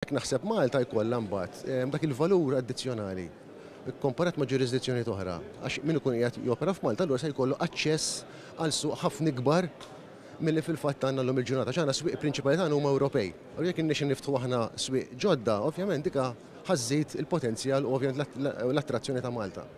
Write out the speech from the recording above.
Jek naħseb Malta jkollha mbagħad eh, dak il-valur addizzjonali komparat ma' ġurisdizzjoni oħra. Għax min ikun qiegħed jopera f'Malta l-għor se jkollu aċċess għal suq ħafna mill milli fil-fatt għanna l-lum il-ġurnata. Ġana swieq prinċipali tagħna huma Ewropej. U jekk innexin niftħu s swieq ġodda, ovvjament dika ħażid il-potenzjal u ovvjament l-attrazzjoni ta' Malta.